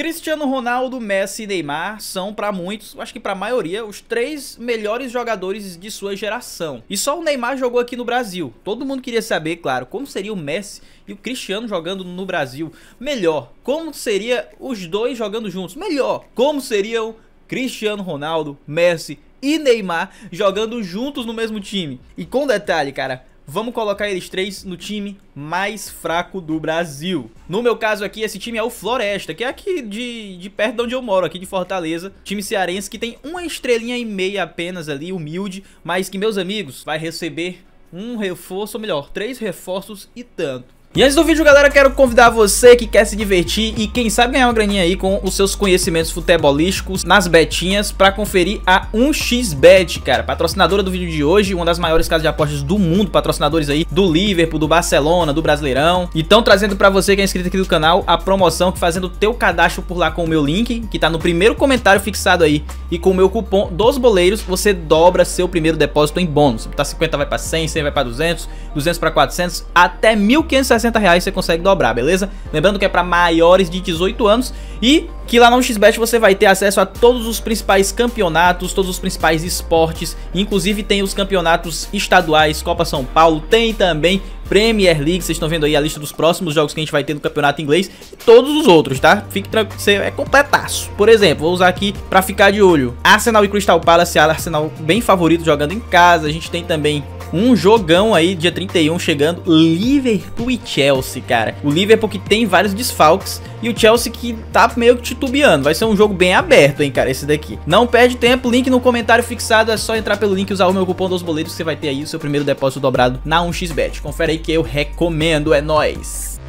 Cristiano Ronaldo, Messi e Neymar são para muitos, acho que para a maioria, os três melhores jogadores de sua geração. E só o Neymar jogou aqui no Brasil. Todo mundo queria saber, claro, como seria o Messi e o Cristiano jogando no Brasil. Melhor, como seria os dois jogando juntos? Melhor, como seriam Cristiano Ronaldo, Messi e Neymar jogando juntos no mesmo time. E com detalhe, cara, vamos colocar eles três no time mais fraco do Brasil. No meu caso aqui, esse time é o Floresta, que é aqui de, de perto de onde eu moro, aqui de Fortaleza. Time cearense que tem uma estrelinha e meia apenas ali, humilde, mas que, meus amigos, vai receber um reforço, ou melhor, três reforços e tanto. E antes do vídeo, galera, quero convidar você que quer se divertir e quem sabe ganhar uma graninha aí com os seus conhecimentos futebolísticos nas betinhas para conferir a 1xBet, cara, patrocinadora do vídeo de hoje, uma das maiores casas de apostas do mundo, patrocinadores aí do Liverpool, do Barcelona, do Brasileirão. Então, trazendo para você que é inscrito aqui no canal a promoção que fazendo o teu cadastro por lá com o meu link, que tá no primeiro comentário fixado aí, e com o meu cupom dos boleiros, você dobra seu primeiro depósito em bônus. Tá 50 vai para 100, 100 vai para 200, 200 para 400, até 1500 60 reais você consegue dobrar, beleza? Lembrando que é para maiores de 18 anos e que lá no XBET você vai ter acesso a todos os principais campeonatos, todos os principais esportes, inclusive tem os campeonatos estaduais, Copa São Paulo, tem também Premier League. Vocês estão vendo aí a lista dos próximos jogos que a gente vai ter no campeonato inglês e todos os outros, tá? Fique tranquilo, é completaço. Por exemplo, vou usar aqui pra ficar de olho. Arsenal e Crystal Palace, Arsenal bem favorito jogando em casa. A gente tem também um jogão aí, dia 31 chegando, Liverpool e Chelsea, cara. O Liverpool que tem vários desfalques e o Chelsea que tá meio que titubeando. Vai ser um jogo bem aberto, hein, cara, esse daqui. Não perde tempo, link no comentário fixado, é só entrar pelo link e usar o meu cupom dos boletos, você vai ter aí o seu primeiro depósito dobrado na 1xbet. Confere aí que eu recomendo, é nóis!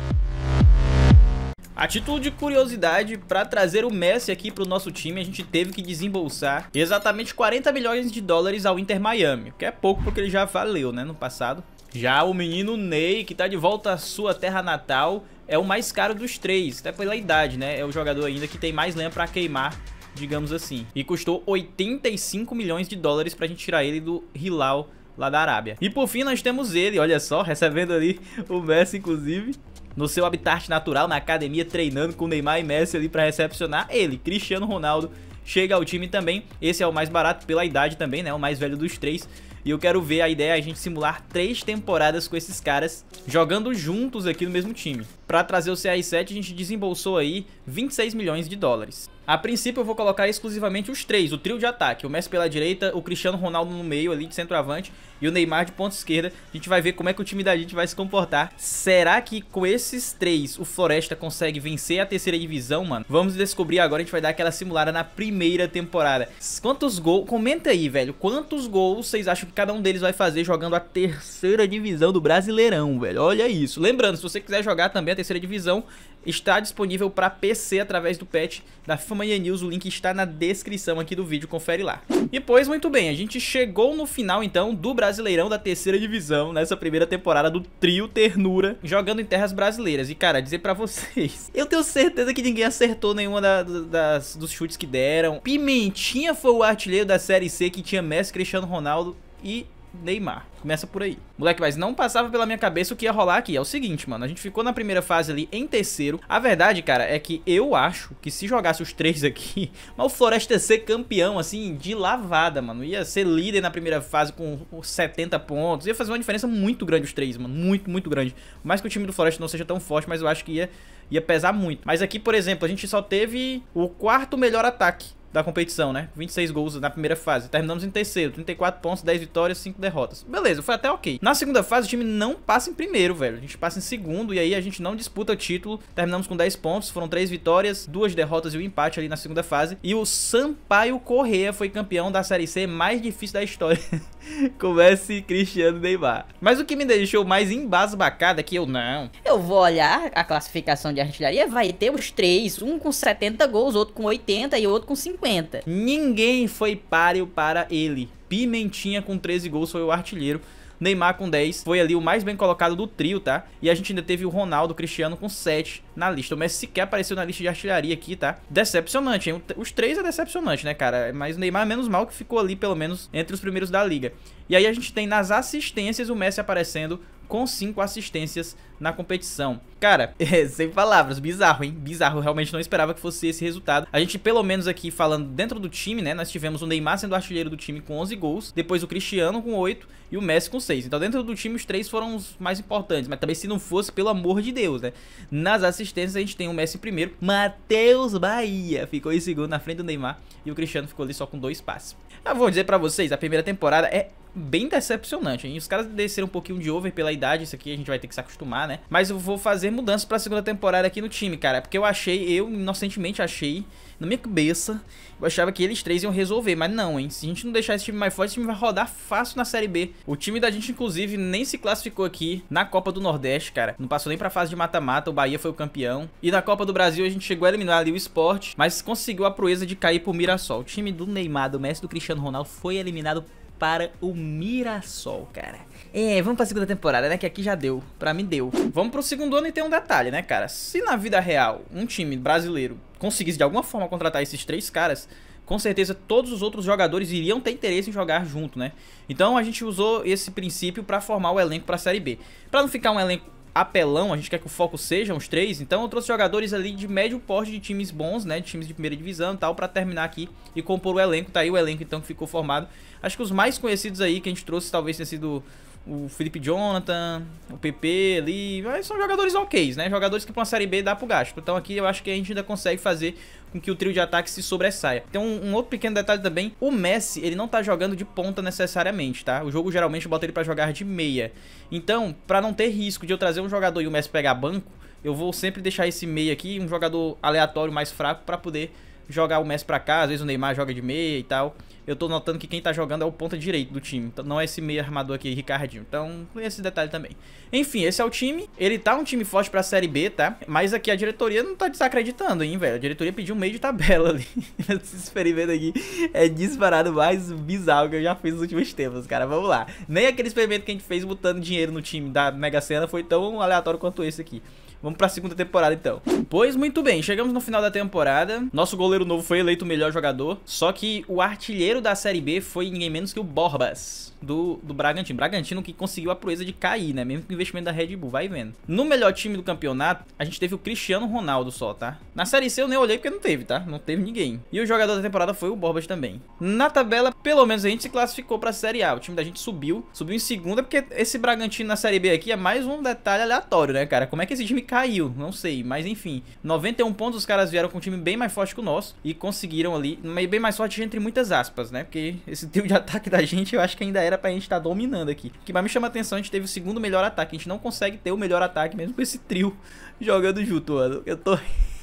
A título de curiosidade, para trazer o Messi aqui para o nosso time, a gente teve que desembolsar exatamente 40 milhões de dólares ao Inter Miami, que é pouco porque ele já valeu, né, no passado. Já o menino Ney, que está de volta à sua terra natal, é o mais caro dos três, até pela idade, né? É o jogador ainda que tem mais lenha para queimar, digamos assim. E custou 85 milhões de dólares para a gente tirar ele do Hilal lá da Arábia. E por fim nós temos ele, olha só, recebendo ali o Messi inclusive no seu habitat natural, na academia, treinando com Neymar e Messi ali para recepcionar ele, Cristiano Ronaldo, chega ao time também. Esse é o mais barato pela idade também, né? O mais velho dos três. E eu quero ver, a ideia é a gente simular três temporadas com esses caras jogando juntos aqui no mesmo time. Para trazer o CR7 a gente desembolsou aí 26 milhões de dólares. A princípio eu vou colocar exclusivamente os três, o trio de ataque, o Messi pela direita, o Cristiano Ronaldo no meio ali de centroavante e o Neymar de ponta esquerda. A gente vai ver como é que o time da gente vai se comportar. Será que com esses três o Floresta consegue vencer a terceira divisão, mano? Vamos descobrir agora, a gente vai dar aquela simulada na primeira temporada. Quantos gols... Comenta aí, velho. Quantos gols vocês acham que cada um deles vai fazer jogando a terceira divisão do Brasileirão, velho. Olha isso. Lembrando, se você quiser jogar também a terceira divisão, está disponível para PC através do patch da FIFA Mania News, o link está na descrição aqui do vídeo, confere lá. E pois, muito bem, a gente chegou no final então do Brasileirão da terceira divisão, nessa primeira temporada do trio Ternura, jogando em terras brasileiras. E cara, dizer para vocês, eu tenho certeza que ninguém acertou nenhuma da, das, dos chutes que deram. Pimentinha foi o artilheiro da Série C que tinha Messi, Cristiano Ronaldo e Neymar. Começa por aí. Moleque, mas não passava pela minha cabeça o que ia rolar aqui. É o seguinte, mano. A gente ficou na primeira fase ali em terceiro. A verdade, cara, é que eu acho que se jogasse os três aqui, mas o Floresta ia ser campeão, assim, de lavada, mano. Ia ser líder na primeira fase com 70 pontos. Ia fazer uma diferença muito grande os três, mano. Muito, muito grande. Por mais que o time do Floresta não seja tão forte, mas eu acho que ia, ia pesar muito. Mas aqui, por exemplo, a gente só teve o quarto melhor ataque da competição, né? 26 gols na primeira fase. Terminamos em terceiro, 34 pontos, 10 vitórias, 5 derrotas. Beleza, foi até ok. Na segunda fase, o time não passa em primeiro, velho. A gente passa em segundo e aí a gente não disputa título. Terminamos com 10 pontos, foram 3 vitórias, 2 derrotas e um empate ali na segunda fase. E o Sampaio Correa foi campeão da Série C mais difícil da história. Comece Cristiano Neymar. Mas o que me deixou mais embasbacado é que eu não eu vou olhar a classificação de artilharia, vai ter os três, um com 70 gols, outro com 80 e outro com 50. Ninguém foi páreo para ele. Pimentinha com 13 gols foi o artilheiro. Neymar com 10 foi ali o mais bem colocado do trio, tá? E a gente ainda teve o Ronaldo Cristiano com 7 na lista. O Messi sequer apareceu na lista de artilharia aqui, tá? Decepcionante, hein? Os três é decepcionante, né, cara? Mas o Neymar, menos mal que ficou ali, pelo menos, entre os primeiros da liga. E aí a gente tem nas assistências o Messi aparecendo com 5 assistências na competição. Cara, é, sem palavras, bizarro, hein? Bizarro, eu realmente não esperava que fosse esse resultado. A gente, pelo menos aqui falando dentro do time, né, nós tivemos o Neymar sendo artilheiro do time com 11 gols, depois o Cristiano com 8 e o Messi com 6. Então dentro do time os três foram os mais importantes, mas também se não fosse, pelo amor de Deus, né? Nas assistências a gente tem o Messi em primeiro, Matheus Bahia ficou em segundo na frente do Neymar e o Cristiano ficou ali só com dois passes. Eu vou dizer para vocês, a primeira temporada é bem decepcionante. Hein? Os caras desceram um pouquinho de over pela idade, isso aqui a gente vai ter que se acostumar, né? Mas eu vou fazer mudanças pra segunda temporada aqui no time, cara. Porque eu achei, eu inocentemente achei, na minha cabeça, eu achava que eles três iam resolver. Mas não, hein? Se a gente não deixar esse time mais forte, esse time vai rodar fácil na Série B. O time da gente, inclusive, nem se classificou aqui na Copa do Nordeste, cara. Não passou nem pra fase de mata-mata, o Bahia foi o campeão. E na Copa do Brasil a gente chegou a eliminar ali o esporte, mas conseguiu a proeza de cair pro Mirassol. O time do Neymar, do Messi, do Cristiano Ronaldo foi eliminado para o Mirassol, cara. É, vamos pra segunda temporada, né? Que aqui já deu. Pra mim deu. Vamos pro segundo ano e tem um detalhe, né, cara? Se na vida real um time brasileiro conseguisse de alguma forma contratar esses três caras, com certeza todos os outros jogadores iriam ter interesse em jogar junto, né? Então a gente usou esse princípio para formar o elenco para a Série B. Para não ficar um elenco apelão, a gente quer que o foco sejam os três, então eu trouxe jogadores ali de médio porte de times bons, né, de times de primeira divisão e tal, pra terminar aqui e compor o elenco, tá aí o elenco então que ficou formado. Acho que os mais conhecidos aí que a gente trouxe talvez tenha sido o Felipe Jonathan, o PP ali, mas são jogadores ok, né, jogadores que pra uma Série B dá pro gasto, então aqui eu acho que a gente ainda consegue fazer com que o trio de ataque se sobressaia. Tem um, um, outro pequeno detalhe também, o Messi, ele não tá jogando de ponta necessariamente, tá? O jogo geralmente bota ele pra jogar de meia. Então, pra não ter risco de eu trazer um jogador e o Messi pegar banco, eu vou sempre deixar esse meia aqui, um jogador aleatório mais fraco, pra poder jogar o Messi pra cá, às vezes o Neymar joga de meia e tal. Eu tô notando que quem tá jogando é o ponta direito do time, então não é esse meia armador aqui, Ricardinho. Então, esse detalhe também. Enfim, esse é o time. Ele tá um time forte pra Série B, tá? Mas aqui a diretoria não tá desacreditando, hein, velho. A diretoria pediu um meio de tabela ali. esse experimento aqui é disparado mais bizarro que eu já fiz nos últimos tempos, cara. Vamos lá. Nem aquele experimento que a gente fez botando dinheiro no time da Mega Sena foi tão aleatório quanto esse aqui. Vamos pra segunda temporada, então. Pois muito bem, chegamos no final da temporada. Nosso goleiro novo foi eleito o melhor jogador. Só que o artilheiro da Série B foi ninguém menos que o Borbas, do, do Bragantino. Bragantino que conseguiu a proeza de cair, né? Mesmo com o investimento da Red Bull, vai vendo. No melhor time do campeonato, a gente teve o Cristiano Ronaldo só, tá? Na Série C eu nem olhei porque não teve, tá? Não teve ninguém. E o jogador da temporada foi o Borbas também. Na tabela, pelo menos a gente se classificou pra Série A. O time da gente subiu. Subiu em segunda porque esse Bragantino na Série B aqui é mais um detalhe aleatório, né, cara? Como é que esse time caiu, não sei, mas enfim. 91 pontos, os caras vieram com um time bem mais forte que o nosso e conseguiram ali, bem mais forte entre muitas aspas, né? Porque esse trio de ataque da gente, eu acho que ainda era pra gente estar tá dominando aqui. O que mais me chama a atenção, a gente teve o segundo melhor ataque. A gente não consegue ter o melhor ataque mesmo com esse trio jogando junto, mano. Eu tô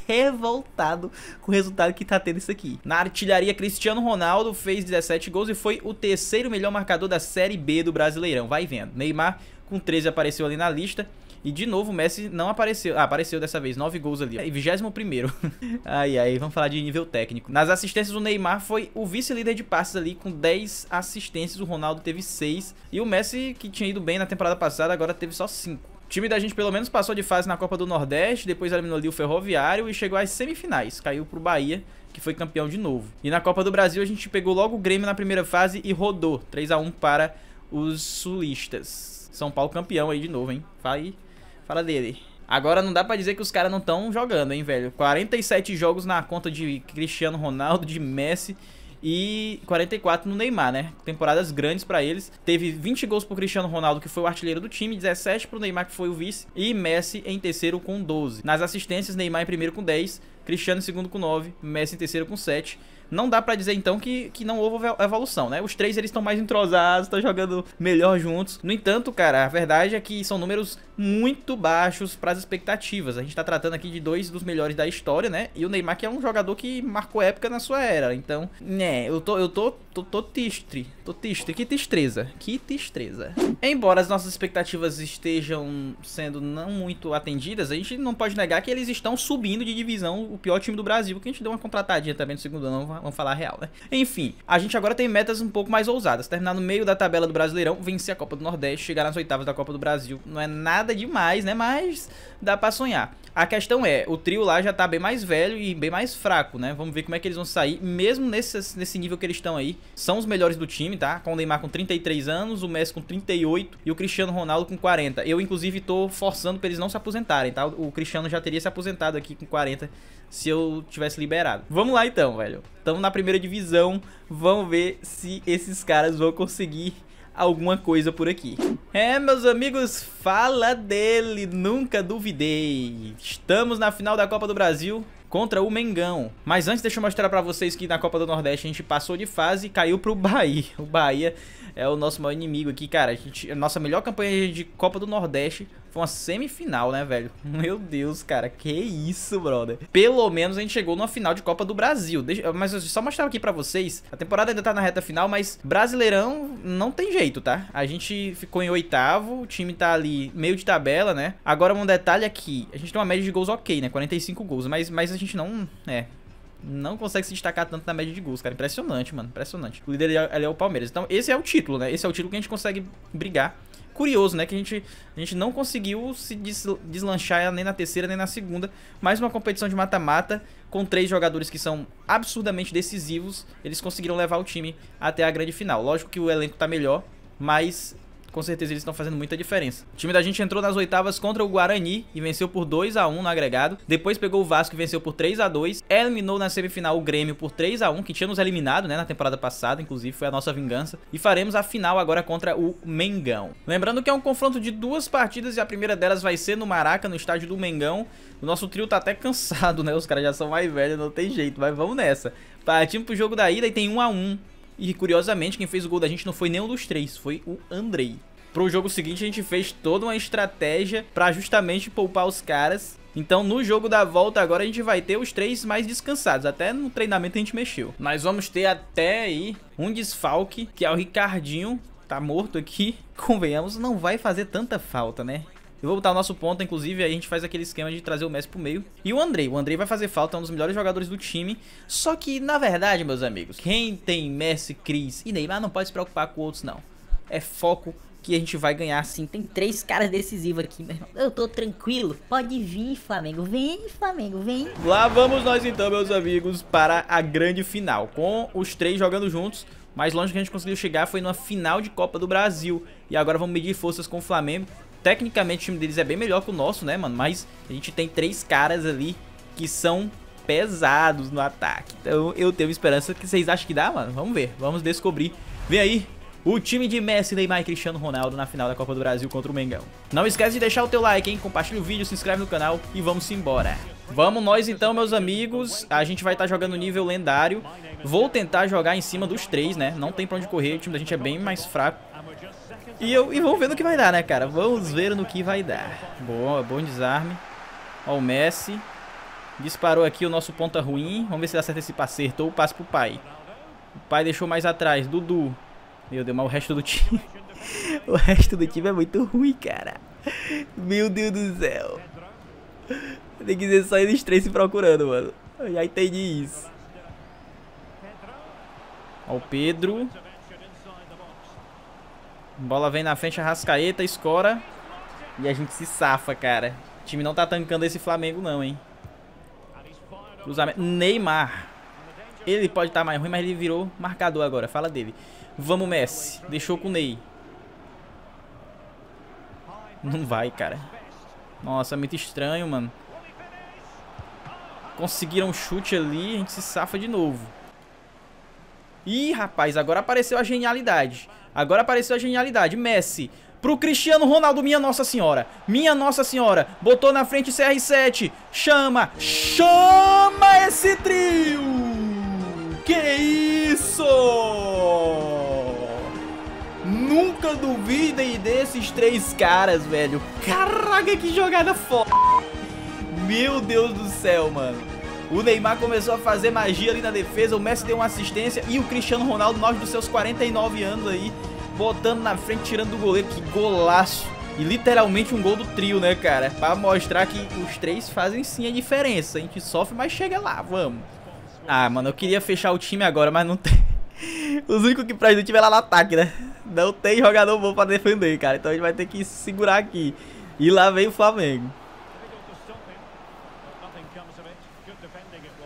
revoltado com o resultado que tá tendo isso aqui. Na artilharia, Cristiano Ronaldo fez 17 gols e foi o terceiro melhor marcador da Série B do Brasileirão. Vai vendo. Neymar com 13 apareceu ali na lista. E de novo o Messi não apareceu. Ah, apareceu dessa vez, nove gols ali. vigésimo 21. ai, ai, vamos falar de nível técnico. Nas assistências, o Neymar foi o vice-líder de passes ali, com 10 assistências. O Ronaldo teve 6. E o Messi, que tinha ido bem na temporada passada, agora teve só 5. O time da gente pelo menos passou de fase na Copa do Nordeste, depois eliminou ali o Ferroviário e chegou às semifinais. Caiu pro Bahia, que foi campeão de novo. E na Copa do Brasil a gente pegou logo o Grêmio na primeira fase e rodou 3 a 1 para os sulistas. São Paulo campeão aí de novo, hein? Vai Fala dele. Agora não dá pra dizer que os caras não estão jogando, hein, velho. 47 jogos na conta de Cristiano Ronaldo, de Messi e 44 no Neymar, né? Temporadas grandes para eles. Teve 20 gols pro Cristiano Ronaldo, que foi o artilheiro do time, 17 pro Neymar, que foi o vice, e Messi em terceiro com 12. Nas assistências, Neymar em primeiro com 10, Cristiano em segundo com 9, Messi em terceiro com 7 não dá para dizer então que, que não houve evolução, né? Os três eles estão mais entrosados, estão jogando melhor juntos. No entanto, cara, a verdade é que são números muito baixos para as expectativas. A gente tá tratando aqui de dois dos melhores da história, né? E o Neymar que é um jogador que marcou época na sua era. Então, né, eu tô eu tô tô, tô triste, tô triste, que tristeza, que tristeza. Embora as nossas expectativas estejam sendo não muito atendidas, a gente não pode negar que eles estão subindo de divisão, o pior time do Brasil, que a gente deu uma contratadinha também no segundo ano, vamos falar a real, né? Enfim, a gente agora tem metas um pouco mais ousadas. Terminar no meio da tabela do Brasileirão, vencer a Copa do Nordeste, chegar nas oitavas da Copa do Brasil. Não é nada demais, né? Mas dá pra sonhar. A questão é, o trio lá já tá bem mais velho e bem mais fraco, né? Vamos ver como é que eles vão sair, mesmo nesse, nesse nível que eles estão aí. São os melhores do time, tá? Com o Neymar com 33 anos, o Messi com 38 e o Cristiano Ronaldo com 40. Eu, inclusive, tô forçando pra eles não se aposentarem, tá? O Cristiano já teria se aposentado aqui com 40 se eu tivesse liberado. Vamos lá então, velho. Estamos na primeira divisão. Vamos ver se esses caras vão conseguir alguma coisa por aqui. É, meus amigos, fala dele, nunca duvidei. Estamos na final da Copa do Brasil contra o Mengão. Mas antes deixa eu mostrar para vocês que na Copa do Nordeste a gente passou de fase e caiu pro Bahia. O Bahia é o nosso maior inimigo aqui, cara. A, gente, a nossa melhor campanha de Copa do Nordeste foi uma semifinal, né, velho? Meu Deus, cara, que isso, brother. Pelo menos a gente chegou numa final de Copa do Brasil. Deixa, mas eu só mostrar aqui pra vocês. A temporada ainda tá na reta final, mas Brasileirão não tem jeito, tá? A gente ficou em oitavo, o time tá ali meio de tabela, né? Agora um detalhe aqui, é a gente tem uma média de gols ok, né? 45 gols, mas, mas a gente não... É, não consegue se destacar tanto na média de gols, cara. Impressionante, mano. Impressionante. O líder ali é, é o Palmeiras. Então, esse é o título, né? Esse é o título que a gente consegue brigar curioso, né? Que a gente, a gente não conseguiu se deslanchar nem na terceira nem na segunda. Mais uma competição de mata-mata, com três jogadores que são absurdamente decisivos, eles conseguiram levar o time até a grande final. Lógico que o elenco tá melhor, mas com certeza eles estão fazendo muita diferença. O time da gente entrou nas oitavas contra o Guarani e venceu por 2 a 1 no agregado. Depois pegou o Vasco e venceu por 3 a 2 Eliminou na semifinal o Grêmio por 3 a 1 que tinha nos eliminado né, na temporada passada, inclusive foi a nossa vingança. E faremos a final agora contra o Mengão. Lembrando que é um confronto de duas partidas e a primeira delas vai ser no Maraca, no estádio do Mengão. O nosso trio tá até cansado, né? Os caras já são mais velhos, não tem jeito, mas vamos nessa. Partimos pro jogo da ida e tem 1 a 1 e curiosamente, quem fez o gol da gente não foi nenhum dos três, foi o Andrei. Pro jogo seguinte, a gente fez toda uma estratégia para justamente poupar os caras. Então, no jogo da volta agora, a gente vai ter os três mais descansados. Até no treinamento a gente mexeu. Mas vamos ter até aí um desfalque, que é o Ricardinho. Tá morto aqui. Convenhamos, não vai fazer tanta falta, né? Eu vou botar o nosso ponto, inclusive, aí a gente faz aquele esquema de trazer o Messi pro meio. E o Andrei, o Andrei vai fazer falta, é um dos melhores jogadores do time. Só que, na verdade, meus amigos, quem tem Messi, Cris e Neymar não pode se preocupar com outros, não. É foco que a gente vai ganhar sim. Tem três caras decisivos aqui, meu irmão. Eu tô tranquilo. Pode vir, Flamengo. Vem, Flamengo, vem. Lá vamos nós então, meus amigos, para a grande final. Com os três jogando juntos, mais longe que a gente conseguiu chegar foi numa final de Copa do Brasil. E agora vamos medir forças com o Flamengo, Tecnicamente o time deles é bem melhor que o nosso, né, mano? Mas a gente tem três caras ali que são pesados no ataque. Então eu tenho esperança que vocês acham que dá, mano. Vamos ver, vamos descobrir. Vem aí o time de Messi, Neymar e Cristiano Ronaldo na final da Copa do Brasil contra o Mengão. Não esquece de deixar o teu like, hein? Compartilha o vídeo, se inscreve no canal e vamos embora. Vamos nós então, meus amigos. A gente vai estar tá jogando nível lendário. Vou tentar jogar em cima dos três, né? Não tem pra onde correr, o time da gente é bem mais fraco. E, eu, e vamos ver no que vai dar, né, cara? Vamos ver no que vai dar. Boa, bom desarme. Ó o Messi. Disparou aqui o nosso ponta ruim. Vamos ver se dá certo esse passe. Acertou o passe pro pai. O pai deixou mais atrás. Dudu. Meu Deus, mas o resto do time... o resto do time é muito ruim, cara. Meu Deus do céu. Tem que dizer só eles três se procurando, mano. Eu já entendi isso. Ó o Pedro. Bola vem na frente, Arrascaeta, escora. E a gente se safa, cara. O time não tá tancando esse Flamengo não, hein. Cruzamento. Neymar. Ele pode estar tá mais ruim, mas ele virou marcador agora. Fala dele. Vamos, Messi. Deixou com o Ney. Não vai, cara. Nossa, muito estranho, mano. Conseguiram um chute ali. A gente se safa de novo. Ih, rapaz, agora apareceu a genialidade. Agora apareceu a genialidade. Messi. Pro Cristiano Ronaldo, minha Nossa Senhora. Minha Nossa Senhora. Botou na frente CR7. Chama. Chama esse trio. Que isso? Nunca duvidem desses três caras, velho. Caraca, que jogada foda. Meu Deus do céu, mano. O Neymar começou a fazer magia ali na defesa, o Messi deu uma assistência e o Cristiano Ronaldo, nós dos seus 49 anos aí, botando na frente, tirando do goleiro. Que golaço! E literalmente um gol do trio, né, cara? É pra mostrar que os três fazem sim a diferença. A gente sofre, mas chega lá, vamos. Ah, mano, eu queria fechar o time agora, mas não tem. Os únicos que pra gente é lá no ataque, né? Não tem jogador bom pra defender, cara. Então a gente vai ter que segurar aqui. E lá vem o Flamengo.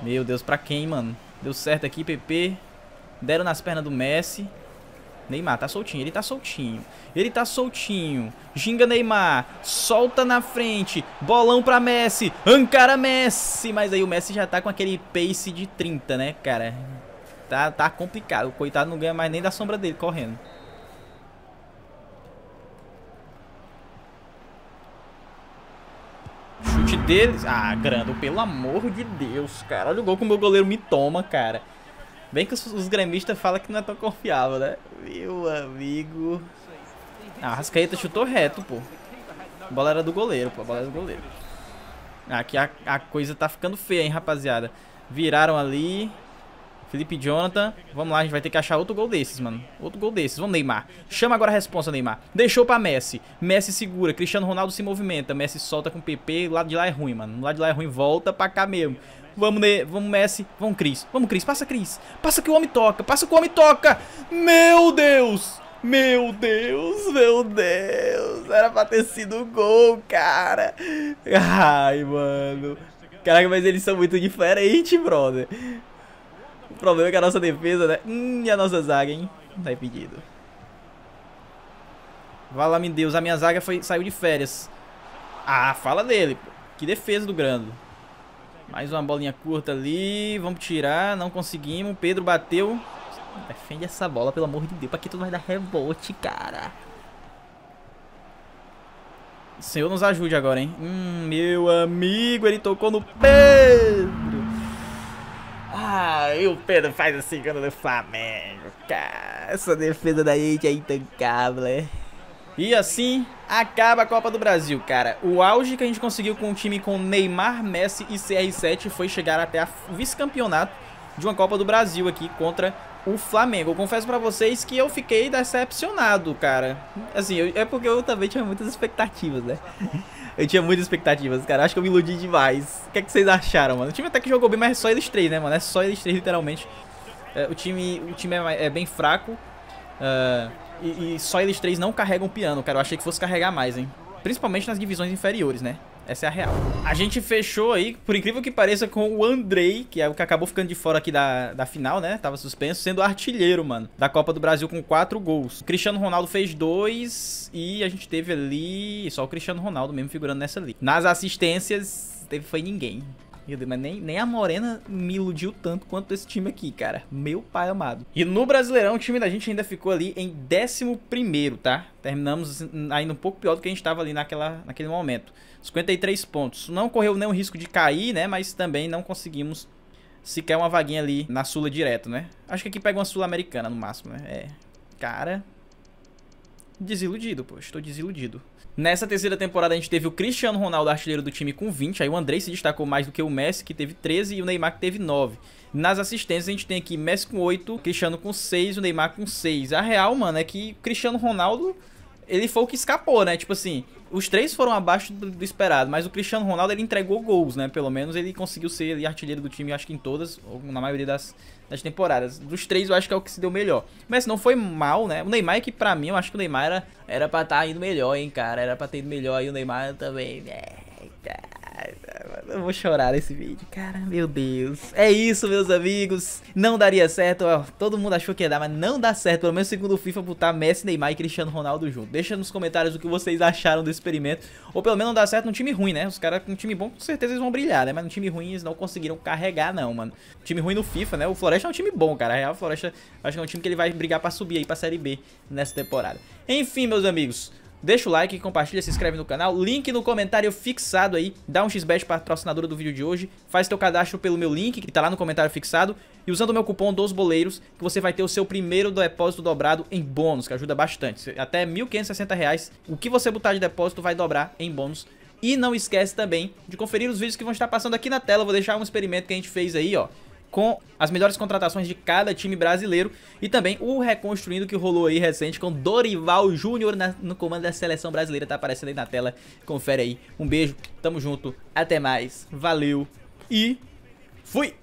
Meu Deus, pra quem, mano? Deu certo aqui, PP. Deram nas pernas do Messi. Neymar tá soltinho, ele tá soltinho. Ele tá soltinho. Ginga Neymar, solta na frente. Bolão pra Messi. Ancara Messi, mas aí o Messi já tá com aquele pace de 30, né, cara? Tá tá complicado. O coitado não ganha mais nem da sombra dele correndo. deles. Ah, Grando, pelo amor de Deus, cara. Olha o gol que o meu goleiro me toma, cara. Bem que os, os gremistas falam que não é tão confiável, né? Meu amigo. Ah, Rascaeta chutou reto, pô. A bola era do goleiro, pô. A bola era do goleiro. Aqui a, a coisa tá ficando feia, hein, rapaziada. Viraram ali. Felipe Jonathan. Vamos lá, a gente vai ter que achar outro gol desses, mano. Outro gol desses. Vamos, Neymar. Chama agora a responsa, Neymar. Deixou pra Messi. Messi segura. Cristiano Ronaldo se movimenta. Messi solta com o PP. Lado de lá é ruim, mano. Lado de lá é ruim. Volta pra cá mesmo. Vamos, ne vamos Messi. Vamos, Cris. Vamos, Cris. Passa, Cris. Passa que o homem toca. Passa que o homem toca. Meu Deus. Meu Deus, meu Deus. Era pra ter sido gol, cara. Ai, mano. Caraca, mas eles são muito diferentes, brother problema é que a nossa defesa, né? Hum, e a nossa zaga, hein? Não tá impedido. Vala me Deus, a minha zaga foi, saiu de férias. Ah, fala dele, Que defesa do Grando. Mais uma bolinha curta ali. Vamos tirar, não conseguimos. Pedro bateu. Defende essa bola, pelo amor de Deus. Pra que tu vai dar rebote, cara? O Senhor nos ajude agora, hein? Hum, meu amigo, ele tocou no pé. Ah, e o Pedro faz assim quando do Flamengo, cara. Essa defesa da gente é intancável, é? Né? E assim acaba a Copa do Brasil, cara. O auge que a gente conseguiu com o time com Neymar, Messi e CR7 foi chegar até o vice-campeonato de uma Copa do Brasil aqui contra o Flamengo. Eu confesso para vocês que eu fiquei decepcionado, cara. Assim, eu, é porque eu também tinha muitas expectativas, né? Eu tinha muitas expectativas, cara. Acho que eu me iludi demais. O que, é que vocês acharam, mano? O time até que jogou bem, mas é só eles três, né, mano? É só eles três, literalmente. É, o time, o time é, é bem fraco. Uh, e, e só eles três não carregam piano, cara. Eu achei que fosse carregar mais, hein? Principalmente nas divisões inferiores, né? Essa é a real. A gente fechou aí, por incrível que pareça, com o Andrei, que é o que acabou ficando de fora aqui da, da final, né? Tava suspenso, sendo artilheiro, mano, da Copa do Brasil com quatro gols. O Cristiano Ronaldo fez dois e a gente teve ali só o Cristiano Ronaldo mesmo figurando nessa ali. Nas assistências, teve foi ninguém. Meu Deus, mas nem, nem a Morena me iludiu tanto quanto esse time aqui, cara. Meu pai amado. E no Brasileirão, o time da gente ainda ficou ali em 11 primeiro, tá? Terminamos assim, ainda um pouco pior do que a gente tava ali naquela, naquele momento. 53 pontos. Não correu nenhum risco de cair, né? Mas também não conseguimos sequer uma vaguinha ali na Sula direto, né? Acho que aqui pega uma Sul-Americana no máximo, né? É. Cara. Desiludido, pô. Estou desiludido. Nessa terceira temporada a gente teve o Cristiano Ronaldo artilheiro do time com 20, aí o André se destacou mais do que o Messi que teve 13 e o Neymar que teve 9. Nas assistências a gente tem aqui Messi com 8, Cristiano com 6, o Neymar com 6. A real, mano, é que Cristiano Ronaldo, ele foi o que escapou, né? Tipo assim, os três foram abaixo do esperado, mas o Cristiano Ronaldo ele entregou gols, né? Pelo menos ele conseguiu ser artilheiro do time, acho que em todas, ou na maioria das, das temporadas. Dos três, eu acho que é o que se deu melhor. Mas não foi mal, né? O Neymar, que pra mim, eu acho que o Neymar era, era pra estar tá indo melhor, hein, cara? Era pra ter ido melhor e o Neymar também. Né? Eita. Eu vou chorar nesse vídeo, cara, meu Deus. É isso, meus amigos. Não daria certo, todo mundo achou que ia dar, mas não dá certo. Pelo menos segundo o FIFA, botar Messi, Neymar e Cristiano Ronaldo junto. Deixa nos comentários o que vocês acharam do experimento. Ou pelo menos não dá certo num time ruim, né? Os caras com um time bom, com certeza eles vão brilhar, né? Mas num time ruim eles não conseguiram carregar, não, mano. time ruim no FIFA, né? O Floresta é um time bom, cara. A Real Floresta acho que é um time que ele vai brigar pra subir aí pra Série B nessa temporada. Enfim, meus amigos deixa o like, compartilha, se inscreve no canal, link no comentário fixado aí, dá um xbet para patrocinadora do vídeo de hoje, faz teu cadastro pelo meu link que tá lá no comentário fixado e usando o meu cupom dos boleiros que você vai ter o seu primeiro depósito dobrado em bônus, que ajuda bastante, até R$ 1.560, o que você botar de depósito vai dobrar em bônus e não esquece também de conferir os vídeos que vão estar passando aqui na tela. Eu vou deixar um experimento que a gente fez aí, ó com as melhores contratações de cada time brasileiro e também o reconstruindo que rolou aí recente com Dorival Júnior no comando da seleção brasileira, tá aparecendo aí na tela, confere aí. Um beijo, tamo junto, até mais, valeu e fui!